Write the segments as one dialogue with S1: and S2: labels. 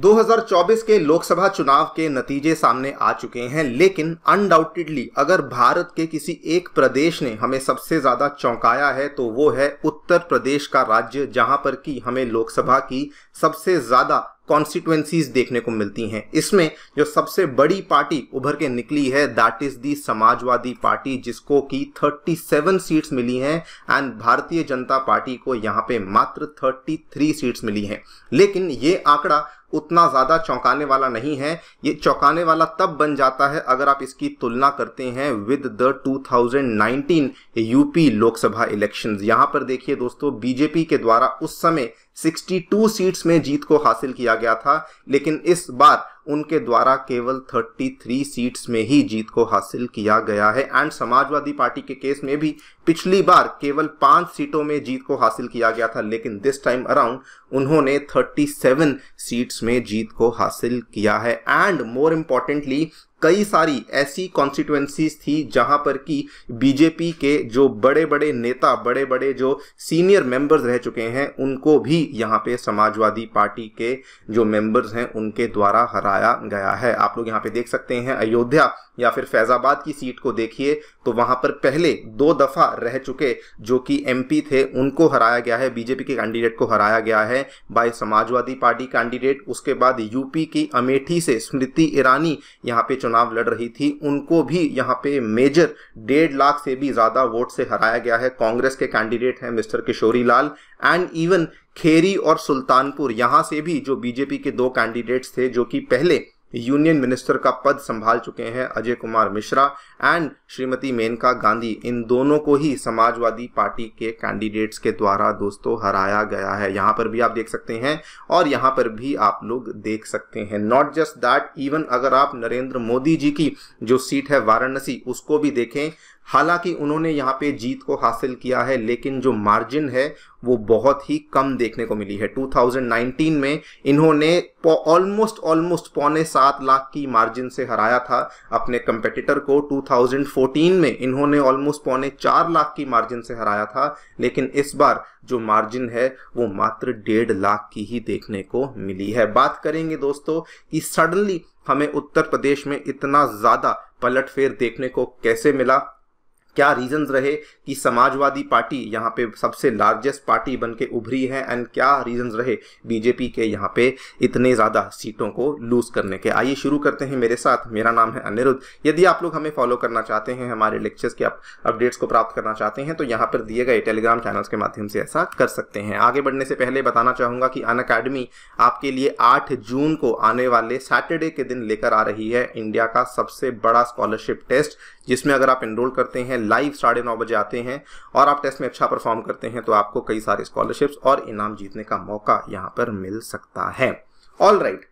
S1: 2024 के लोकसभा चुनाव के नतीजे सामने आ चुके हैं लेकिन अनडाउटेडली अगर भारत के किसी एक प्रदेश ने हमें सबसे ज्यादा चौंकाया है तो वो है उत्तर प्रदेश का राज्य जहां पर कि हमें लोकसभा की सबसे ज्यादा कॉन्स्टिट्युएंसीज देखने को मिलती हैं इसमें जो सबसे बड़ी पार्टी उभर के निकली है that is the Samajwadi Party जिसको कि 37 सीट्स मिली हैं एंड भारतीय जनता पार्टी को यहाँ पे मात्र 33 सीट्स मिली हैं लेकिन ये आंकड़ा उतना ज़्यादा चौंकाने वाला नहीं है ये चौंकाने वाला तब बन जाता है अगर आप इसकी तुलना करते हैं with the 2019 UP Lok Sabha elections यहाँ पर देखिए दोस्तों बीजेपी के द्वारा उस समय 62 सीट्स में जीत को हासिल किया गया था लेकिन इस बार उनके द्वारा केवल 33 सीट्स में ही जीत को हासिल किया गया है एंड समाजवादी पार्टी के केस में भी पिछली बार केवल पांच सीटों में जीत को हासिल किया गया था लेकिन दिस टाइम अराउंड उन्होंने 37 सीट्स में जीत को हासिल किया है एंड मोर इम्पॉर्टेंटली कई सारी ऐसी कॉन्स्टिट्युएंसीज थी जहां पर कि बीजेपी के जो बड़े बड़े नेता बड़े बड़े जो सीनियर मेंबर्स रह चुके हैं उनको भी यहां पे समाजवादी पार्टी के जो मेंबर्स हैं उनके द्वारा हराया गया है आप लोग यहां पे देख सकते हैं अयोध्या या फिर फैज़ाबाद की सीट को देखिए तो वहां पर पहले दो दफ़ा रह चुके जो कि एमपी थे उनको हराया गया है बीजेपी के कैंडिडेट को हराया गया है बाय समाजवादी पार्टी कैंडिडेट उसके बाद यूपी की अमेठी से स्मृति ईरानी यहाँ पे चुनाव लड़ रही थी उनको भी यहाँ पे मेजर डेढ़ लाख से भी ज़्यादा वोट से हराया गया है कांग्रेस के कैंडिडेट हैं Mister Kishori Lal and even Kheri और सुल्तानपुर यहां से भी जो बीजेपी के दो कैंडिडेट्स थे जो कि पहले यूनियन मिनिस्टर का पद संभाल चुके हैं अजय कुमार मिश्रा एंड श्रीमती मेनका गांधी इन दोनों को ही समाजवादी पार्टी के कैंडिडेट्स के द्वारा दोस्तों हराया गया है यहां पर भी आप देख सकते हैं और यहां पर भी आप लोग देख सकते हैं नॉट जस्ट दैट इवन अगर आप नरेंद्र मोदी जी की जो सीट है वाराणसी उसको भी देखें हालांकि उन्होंने यहाँ पे जीत को हासिल किया है लेकिन जो मार्जिन है वो बहुत ही कम देखने को मिली है 2019 में इन्होंने ऑलमोस्ट ऑलमोस्ट पौने सात लाख की मार्जिन से हराया था अपने कंपेटिटर को 2014 में इन्होंने ऑलमोस्ट पौने चार लाख की मार्जिन से हराया था लेकिन इस बार जो मार्जिन है वो मात्र डेढ़ लाख की ही देखने को मिली है बात करेंगे दोस्तों कि सडनली हमें उत्तर प्रदेश में इतना ज़्यादा पलटफेर देखने को कैसे मिला क्या रीजंस रहे कि समाजवादी पार्टी यहाँ पे सबसे लार्जेस्ट पार्टी बन के उभरी है एंड क्या रीजंस रहे बीजेपी के यहाँ पे इतने ज़्यादा सीटों को लूज करने के आइए शुरू करते हैं मेरे साथ मेरा नाम है अनिरुद्ध यदि आप लोग हमें फॉलो करना चाहते हैं हमारे लेक्चर्स के अपडेट्स को प्राप्त करना चाहते हैं तो यहाँ पर दिए गए टेलीग्राम चैनल्स के माध्यम से ऐसा कर सकते हैं आगे बढ़ने से पहले बताना चाहूँगा कि अन अकेडमी आपके लिए आठ जून को आने वाले सैटरडे के दिन लेकर आ रही है इंडिया का सबसे बड़ा स्कॉलरशिप टेस्ट जिसमें अगर आप इनरोल करते हैं लाइव साढ़े नौ बजे आते हैं और आप टेस्ट में अच्छा परफॉर्म करते हैं तो आपको कई सारे स्कॉलरशिप्स और इनाम जीतने का मौका यहाँ पर मिल सकता है all right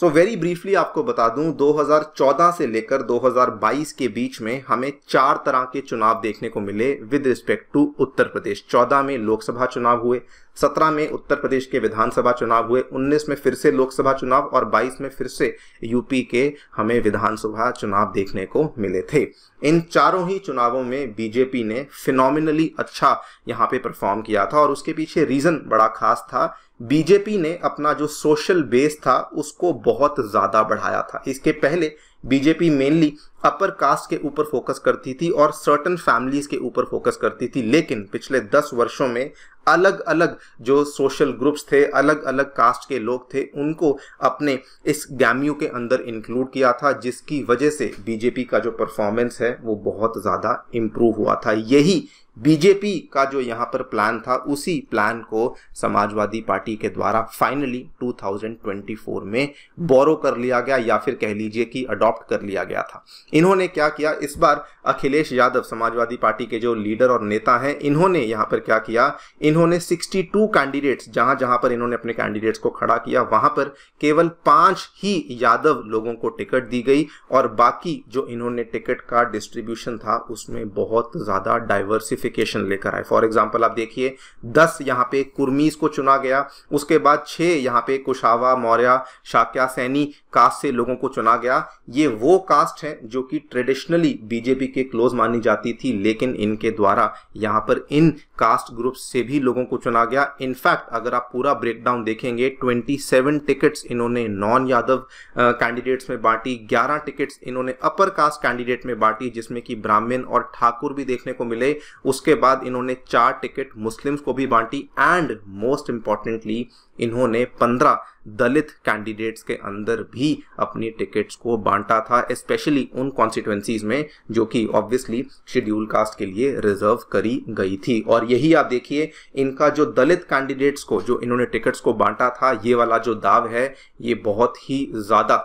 S1: so very briefly आपको बता दूं 2014 से लेकर 2022 के बीच में हमें चार तरह के चुनाव देखने को मिले with respect to Uttar Pradesh 14 में लोकसभा चुनाव हुए 17 में उत्तर प्रदेश के विधानसभा चुनाव हुए 19 में फिर से लोकसभा चुनाव और 22 में फिर से यूपी के हमें विधानसभा चुनाव देखने को मिले थे इन चारों ही चुनावों में बीजेपी ने फिनोमिनली अच्छा यहाँ पे परफॉर्म किया था और उसके पीछे रीजन बड़ा खास था बीजेपी ने अपना जो सोशल बेस था उसको बहुत ज़्यादा बढ़ाया था इसके पहले बीजेपी मेनली अपर कास्ट के ऊपर फोकस करती थी और सर्टन फैमिलीज के ऊपर फोकस करती थी लेकिन पिछले दस वर्षों में अलग अलग जो सोशल ग्रुप्स थे अलग अलग कास्ट के लोग थे उनको अपने इस गैमियों के अंदर इंक्लूड किया था जिसकी वजह से बीजेपी का जो परफॉर्मेंस है वो बहुत ज़्यादा इम्प्रूव हुआ था यही बीजेपी का जो यहाँ पर प्लान था उसी प्लान को समाजवादी पार्टी के द्वारा फाइनली 2024 में बोरो कर लिया गया या फिर कह लीजिए कि अडॉप्ट अडॉप्ट कर लिया गया था इन्होंने क्या किया इस बार अखिलेश यादव समाजवादी पार्टी के जो लीडर और नेता हैं इन्होंने यहाँ पर क्या किया इन्होंने 62 कैंडिडेट्स जहां जहां पर इन्होंने अपने कैंडिडेट्स को खड़ा किया वहां पर केवल पांच ही यादव लोगों को टिकट दी गई और बाकी जो इन्होंने टिकट का डिस्ट्रीब्यूशन था उसमें बहुत ज्यादा डाइवर्सिफिकेशन लेकर आए फॉर एग्जाम्पल आप देखिए दस यहाँ पे कुर्मीज को चुना गया उसके बाद छह यहाँ पे कुशावा मौर्य शाक्या सैनी कास्ट से लोगों को चुना गया ये ये वो कास्ट है जो कि ट्रेडिशनली बीजेपी के क्लोज मानी जाती थी लेकिन इनके द्वारा यहाँ पर इन कास्ट ग्रुप से भी लोगों को चुना गया इनफैक्ट अगर आप पूरा ब्रेकडाउन देखेंगे 27 टिकट्स इन्होंने नॉन यादव कैंडिडेट्स में बांटी 11 टिकट्स इन्होंने अपर कास्ट कैंडिडेट में बांटी जिसमें कि ब्राह्मण और ठाकुर भी देखने को मिले उसके बाद इन्होंने चार टिकट मुस्लिम्स को भी बांटी एंड मोस्ट इंपॉर्टेंटली इन्होंने पंद्रह दलित कैंडिडेट्स के अंदर भी अपनी टिकट्स को बांटा सकता था स्पेशली उन कॉन्स्टिट्युएंसीज में जो कि ऑब्वियसली शेड्यूल कास्ट के लिए रिजर्व करी गई थी और यही आप देखिए इनका जो दलित कैंडिडेट्स को जो इन्होंने टिकट्स को बांटा था ये वाला जो दाव है ये बहुत ही ज़्यादा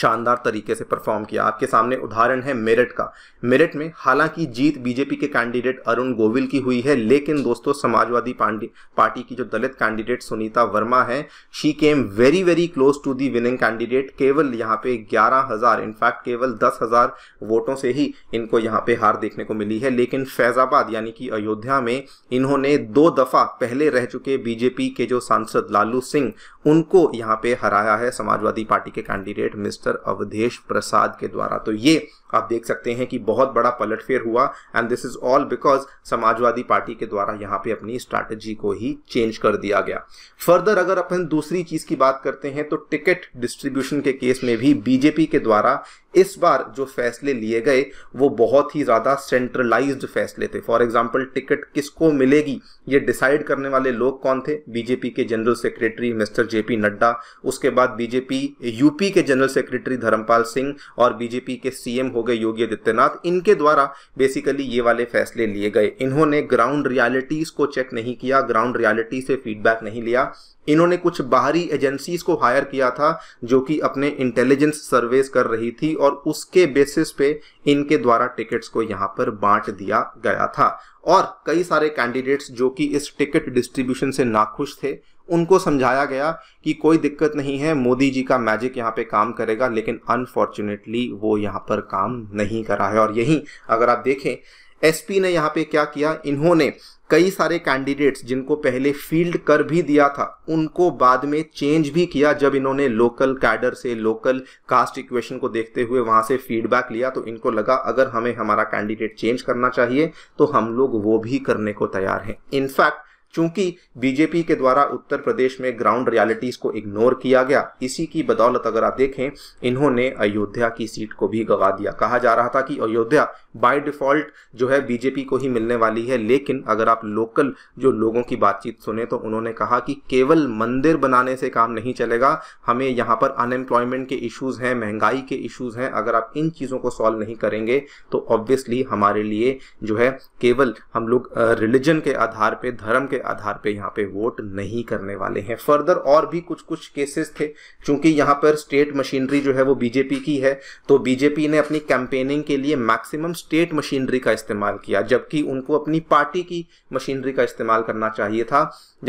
S1: शानदार तरीके से परफॉर्म किया आपके सामने उदाहरण है मेरठ का मेरठ में हालांकि जीत बीजेपी के कैंडिडेट अरुण गोविल की हुई है लेकिन दोस्तों समाजवादी पार्टी की जो दलित कैंडिडेट सुनीता वर्मा है she came very very close to the winning candidate केवल यहाँ पे ग्यारह हजार इनफैक्ट केवल दस हजार वोटों से ही इनको यहाँ पे हार देखने को मिली है लेकिन फैजाबाद यानी कि अयोध्या में इन्होंने दो दफा पहले रह चुके बीजेपी के जो सांसद लालू सिंह उनको यहाँ पे हराया है समाजवादी पार्टी के candidate miss Mister Awadhesh Prasad के द्वारा तो ये आप देख सकते हैं कि बहुत बड़ा पलटफेर हुआ and this is all because Samajwadi Party के द्वारा यहाँ पे अपनी स्ट्रैटेजी को ही चेंज कर दिया गया फर्दर अगर अपन दूसरी चीज की बात करते हैं तो टिकट डिस्ट्रीब्यूशन के केस में भी बीजेपी के द्वारा इस बार जो फैसले लिए गए वो बहुत ही ज़्यादा सेंट्रलाइज्ड फैसले थे फॉर एग्जाम्पल टिकट किसको मिलेगी ये डिसाइड करने वाले लोग कौन थे बीजेपी के general secretary Mister JP Nadda उसके बाद बीजेपी यूपी के जनरल सेक्रेटरी धर्मपाल सिंह और बीजेपी के सीएम हो गए योगी आदित्यनाथ इनके द्वारा बेसिकली ये वाले फैसले लिए गए इन्होंने ग्राउंड रियालिटीज़ को चेक नहीं किया ग्राउंड रियालिटी से फीडबैक नहीं लिया इन्होंने कुछ बाहरी एजेंसीज को हायर किया था जो कि अपने इंटेलिजेंस सर्वेस कर रही थी और उसके बेसिस पे इनके द्वारा टिकट्स को यहाँ पर बांट दिया गया था और कई सारे कैंडिडेट्स जो कि इस टिकट डिस्ट्रीब्यूशन से नाखुश थे उनको समझाया गया कि कोई दिक्कत नहीं है मोदी जी का मैजिक यहाँ पे काम करेगा लेकिन अनफॉर्चुनेटली वो यहाँ पर काम नहीं करा है और यहीं अगर आप देखें एसपी ने यहाँ पे क्या किया इन्होंने कई सारे कैंडिडेट्स जिनको पहले फील्ड कर भी दिया था उनको बाद में चेंज भी किया जब इन्होंने लोकल कैडर से लोकल कास्ट इक्वेशन को देखते हुए वहां से फीडबैक लिया तो इनको लगा अगर हमें हमारा कैंडिडेट चेंज करना चाहिए तो हम लोग वो भी करने को तैयार हैं इनफैक्ट चूंकि बीजेपी के द्वारा उत्तर प्रदेश में ग्राउंड रियालिटीज को इग्नोर किया गया इसी की बदौलत अगर आप देखें इन्होंने अयोध्या की सीट को भी गवा दिया कहा जा रहा था कि अयोध्या बाय डिफॉल्ट जो है बीजेपी को ही मिलने वाली है लेकिन अगर आप लोकल जो लोगों की बातचीत सुने तो उन्होंने कहा कि केवल मंदिर बनाने से काम नहीं चलेगा हमें यहाँ पर अनएम्प्लॉयमेंट के इश्यूज हैं महंगाई के इश्यूज हैं अगर आप इन चीज़ों को सॉल्व नहीं करेंगे तो ऑब्वियसली हमारे लिए जो है केवल हम लोग रिलीजन के आधार पर धर्म के आधार पर यहाँ पे वोट नहीं करने वाले हैं फर्दर और भी कुछ कुछ केसेस थे चूंकि यहाँ पर स्टेट मशीनरी जो है वो बीजेपी की है तो बीजेपी ने अपनी कैंपेनिंग के लिए मैक्सिमम स्टेट मशीनरी का इस्तेमाल किया जबकि उनको अपनी पार्टी की मशीनरी का इस्तेमाल करना चाहिए था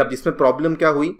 S1: जब जिसमें प्रॉब्लम क्या हुई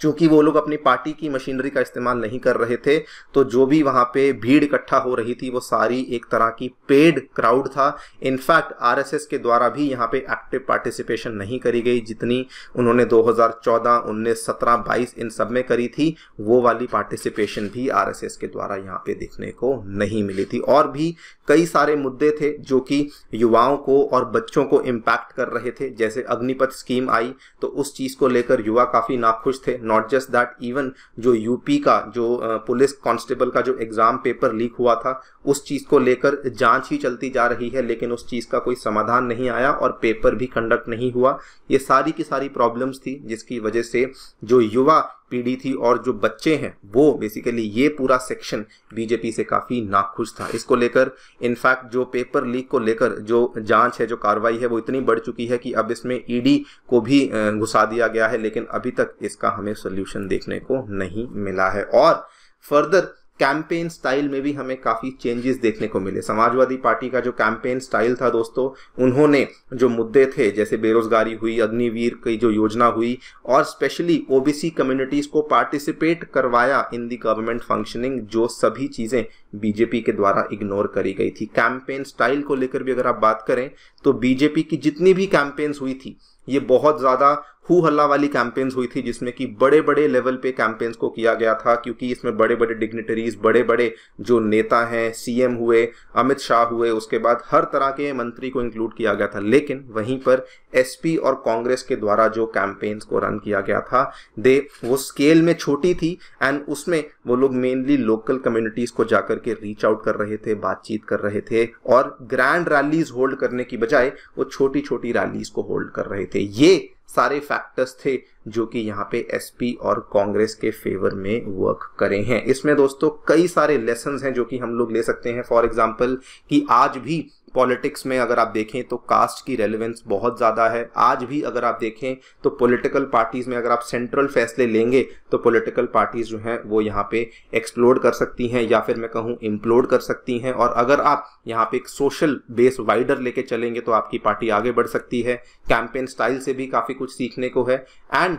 S1: चूंकि वो लोग अपनी पार्टी की मशीनरी का इस्तेमाल नहीं कर रहे थे तो जो भी वहां पे भीड़ इकट्ठा हो रही थी वो सारी एक तरह की पेड क्राउड था इनफैक्ट आरएसएस के द्वारा भी यहाँ पे एक्टिव पार्टिसिपेशन नहीं करी गई जितनी उन्होंने 2014, 19, 17, 22 इन सब में करी थी वो वाली पार्टिसिपेशन भी आर के द्वारा यहाँ पे देखने को नहीं मिली थी और भी कई सारे मुद्दे थे जो कि युवाओं को और बच्चों को इम्पैक्ट कर रहे थे जैसे अग्निपथ स्कीम आई तो उस चीज़ को लेकर युवा काफ़ी नाखुश थे नॉट जस्ट दैट इवन जो यूपी का जो पुलिस कांस्टेबल का जो एग्ज़ाम पेपर लीक हुआ था उस चीज़ को लेकर जांच ही चलती जा रही है लेकिन उस चीज़ का कोई समाधान नहीं आया और पेपर भी कंडक्ट नहीं हुआ ये सारी की सारी प्रॉब्लम्स थी जिसकी वजह से जो युवा पीढ़ी थी और जो बच्चे हैं वो बेसिकली ये पूरा सेक्शन बीजेपी से काफ़ी नाखुश था इसको लेकर इनफैक्ट जो पेपर लीक को लेकर जो जांच है जो कार्रवाई है वो इतनी बढ़ चुकी है कि अब इसमें ईडी e को भी घुसा दिया गया है लेकिन अभी तक इसका हमें सोल्यूशन देखने को नहीं मिला है और फर्दर कैंपेन स्टाइल में भी हमें काफ़ी चेंजेस देखने को मिले समाजवादी पार्टी का जो कैंपेन स्टाइल था दोस्तों उन्होंने जो मुद्दे थे जैसे बेरोजगारी हुई अग्निवीर की जो योजना हुई और स्पेशली ओबीसी कम्युनिटीज़ को पार्टिसिपेट करवाया इन दी गवर्नमेंट फंक्शनिंग जो सभी चीज़ें बीजेपी के द्वारा इग्नोर करी गई थी कैंपेन स्टाइल को लेकर भी अगर आप बात करें तो बीजेपी की जितनी भी कैंपेन्स हुई थी ये बहुत ज़्यादा हु हल्ला वाली कैंपेन्स हुई थी जिसमें कि बड़े बड़े लेवल पे कैंपेन्स को किया गया था क्योंकि इसमें बड़े बड़े डिग्नेटरीज बड़े बड़े जो नेता हैं सीएम हुए अमित शाह हुए उसके बाद हर तरह के मंत्री को इंक्लूड किया गया था लेकिन वहीं पर एसपी और कांग्रेस के द्वारा जो कैंपेन्स को रन किया गया था दे वो स्केल में छोटी थी एंड उसमें वो लोग मेनली लोकल कम्युनिटीज को जाकर के रीच आउट कर रहे थे बातचीत कर रहे थे और ग्रैंड रैलीज होल्ड करने की बजाय वो छोटी छोटी रैलीज को होल्ड कर रहे थे ये सारे फैक्टर्स थे जो कि यहाँ पे एसपी और कांग्रेस के फेवर में वर्क करे हैं इसमें दोस्तों कई सारे लेसन हैं जो कि हम लोग ले सकते हैं फॉर एग्जाम्पल कि आज भी पॉलिटिक्स में अगर आप देखें तो कास्ट की रेलिवेंस बहुत ज़्यादा है आज भी अगर आप देखें तो पॉलिटिकल पार्टीज़ में अगर आप सेंट्रल फैसले लेंगे तो पॉलिटिकल पार्टीज़ जो हैं वो यहाँ पे एक्सप्लोर कर सकती हैं या फिर मैं कहूँ इम्प्लोर कर सकती हैं और अगर आप यहाँ पे एक सोशल बेस वाइडर लेके चलेंगे तो आपकी पार्टी आगे बढ़ सकती है कैंपेन स्टाइल से भी काफ़ी कुछ सीखने को है एंड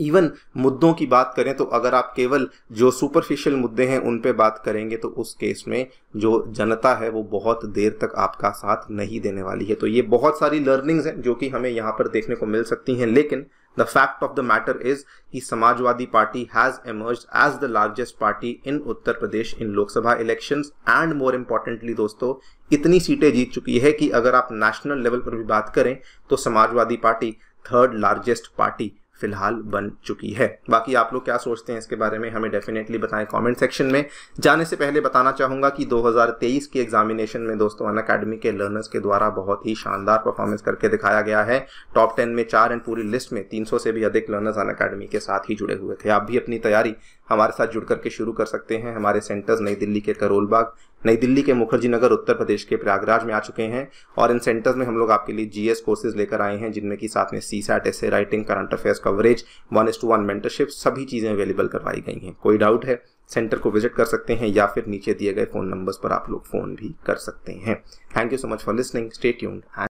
S1: इवन मुद्दों की बात करें तो अगर आप केवल जो सुपरफिशियल मुद्दे हैं उन पे बात करेंगे तो उस केस में जो जनता है वो बहुत देर तक आपका साथ नहीं देने वाली है तो ये बहुत सारी लर्निंग्स हैं जो कि हमें यहाँ पर देखने को मिल सकती हैं लेकिन the fact of the matter is कि Samajwadi Party has emerge as the largest party in Uttar Pradesh in Lok Sabha election and more importantly दोस्तों इतनी सीटें जीत चुकी है कि अगर आप नेशनल लेवल पर भी बात करें तो Samajwadi Party third largest party फिलहाल बन चुकी है बाकी आप लोग क्या सोचते हैं इसके बारे में हमें डेफिनेटली बताएं कमेंट सेक्शन में जाने से पहले बताना चाहूंगा कि 2023 के एग्जामिनेशन में दोस्तों अन अकेडमी के लर्नर्स के द्वारा बहुत ही शानदार परफॉर्मेंस करके दिखाया गया है टॉप टेन में चार एंड पूरी लिस्ट में तीन से भी अधिक लर्नर्स अन अकेडमी के साथ ही जुड़े हुए थे आप भी अपनी तैयारी हमारे साथ जुड़ करके शुरू कर सकते हैं हमारे सेंटर्स नई दिल्ली के करोल बाग नई दिल्ली के मुखर्जी नगर उत्तर प्रदेश के प्रयागराज में आ चुके हैं और इन सेंटर्स में हम लोग आपके लिए जीएस कोर्सेज लेकर आए हैं जिनमें कि साथ में C SAT essay writing current affairs coverage one is to one mentorship सभी चीज़ें अवेलेबल करवाई गई हैं कोई डाउट है सेंटर को विजिट कर सकते हैं या फिर नीचे दिए गए फ़ोन नंबर्स पर आप लोग फ़ोन भी कर सकते हैं thank you so much for listening stay